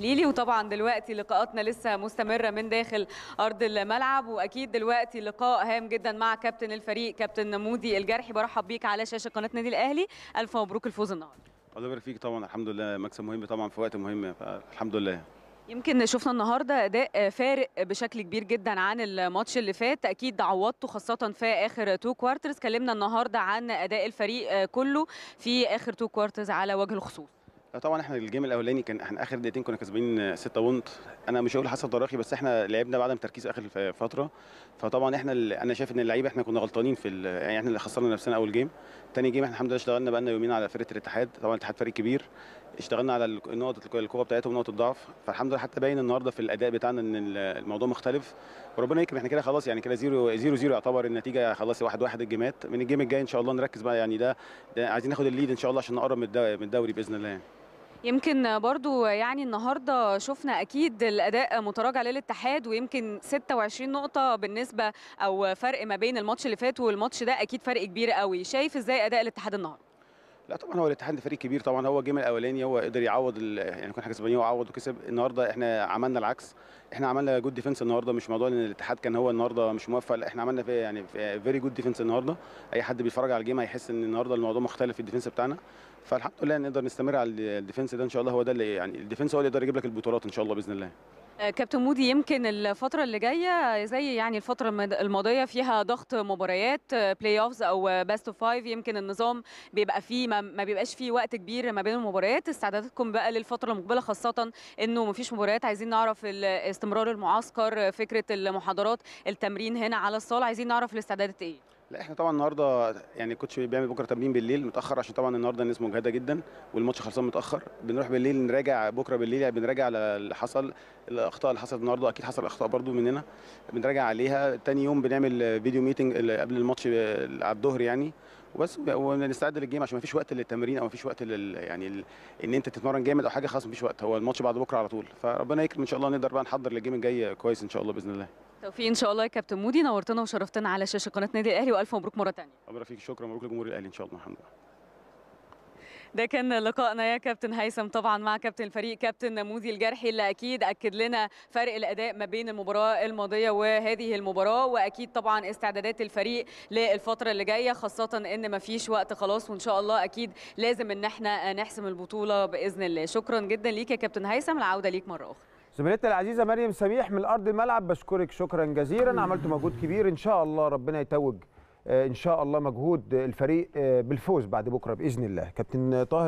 التحليلي وطبعا دلوقتي لقاءاتنا لسه مستمره من داخل ارض الملعب واكيد دلوقتي لقاء هام جدا مع كابتن الفريق كابتن مودي الجرحي برحب بيك على شاشه قناه نادي الاهلي الف مبروك الفوز النهارده الله يبارك فيك طبعا الحمد لله مكسب مهم طبعا في وقت مهم الحمد لله يمكن شفنا النهارده اداء فارق بشكل كبير جدا عن الماتش اللي فات اكيد عوضته خاصه في اخر تو كوارترز كلمنا النهارده عن اداء الفريق كله في اخر تو كوارترز على وجه الخصوص طبعا احنا الجيم الاولاني كان احنا اخر دقيقتين كنا كسبانين 6 بونت انا مش هقول حسب تراخي بس احنا لعبنا بعدم تركيز اخر فتره فطبعا احنا انا شايف ان اللعيبه احنا كنا غلطانين في يعني احنا اللي خسرنا نفسنا اول جيم تاني جيم احنا الحمد لله اشتغلنا بقى لنا يومين على فرقه الاتحاد طبعا الاتحاد فريق كبير اشتغلنا على نقطه الكوره بتاعتهم نقطه ضعف فالحمد لله حتى باين النهارده في الاداء بتاعنا ان الموضوع مختلف وربنا يكرم احنا كده خلاص يعني كده زيرو زيرو زيرو يعتبر النتيجه خلاص واحد واحد الجيمات من الجيم الجاي ان شاء الله نركز بقى يعني ده, ده عايزين ناخد الليد ان شاء الله عشان نقرب من الدوري باذن الله يعني. يمكن برضو يعني النهاردة شفنا أكيد الأداء متراجع للاتحاد ويمكن 26 نقطة بالنسبة أو فرق ما بين الماتش اللي فات والماتش ده أكيد فرق كبير قوي شايف إزاي أداء الاتحاد النهاردة لا طبعا هو الاتحاد فريق كبير طبعا هو جيم الاولاني هو قدر يعوض يعني كنا حاجه وعوض وكسب النهارده احنا عملنا العكس احنا عملنا جود ديفنس النهارده مش موضوع ان الاتحاد كان هو النهارده مش موفق لا احنا عملنا في يعني فيري جود ديفنس النهارده اي حد بيتفرج على الجيم هيحس ان النهارده الموضوع مختلف في الديفنس بتاعنا فالحمد لله نقدر نستمر على الديفنس ده ان شاء الله هو ده اللي يعني الديفنس هو اللي يقدر يجيب لك البطولات ان شاء الله باذن الله كابتن مودي يمكن الفترة اللي جاية زي يعني الفترة الماضية فيها ضغط مباريات بلاي آه، اوفز او باست اوف فايف يمكن النظام بيبقى فيه ما بيبقاش فيه وقت كبير ما بين المباريات استعداداتكم بقى للفترة المقبلة خاصة انه ما فيش مباريات عايزين نعرف استمرار المعسكر فكرة المحاضرات التمرين هنا على الصالة عايزين نعرف الاستعدادات ايه لا احنا طبعا النهارده يعني الكوتش بيعمل بكره تمرين بالليل متاخر عشان طبعا النهارده الناس مجهده جدا والماتش خلصان متاخر بنروح بالليل نراجع بكره بالليل يعني بنراجع على اللي حصل الاخطاء اللي حصلت النهارده اكيد حصل اخطاء برده مننا بنراجع عليها تاني يوم بنعمل فيديو ميتنج قبل الماتش على الظهر يعني وبس ونستعد للجيم عشان ما فيش وقت للتمرين او ما فيش وقت لل يعني ال... ان انت تتمرن جامد او حاجه خلاص ما فيش وقت هو الماتش بعد بكره على طول فربنا يكرم ان شاء الله نقدر بقى نحضر للجيم الجاي كويس ان شاء الله باذن الله توفيق ان شاء الله يا كابتن مودي نورتنا وشرفتنا على شاشه قناه نادي الاهلي والف مبروك مره ثانيه ربنا فيك شكرا مبروك لجمهور الاهلي ان شاء الله الحمد لله ده كان لقائنا يا كابتن هيثم طبعا مع كابتن الفريق كابتن مودي الجرحي اللي اكيد اكد لنا فرق الاداء ما بين المباراه الماضيه وهذه المباراه واكيد طبعا استعدادات الفريق للفتره اللي جايه خاصه ان ما فيش وقت خلاص وان شاء الله اكيد لازم ان احنا نحسم البطوله باذن الله شكرا جدا ليك يا كابتن هيثم العوده ليك مره اخرى زميلتنا العزيزه مريم سميح من ارض الملعب بشكرك شكرا جزيلا عملت مجهود كبير ان شاء الله ربنا يتوج آه، ان شاء الله مجهود الفريق آه، بالفوز بعد بكره باذن الله كابتن طاهر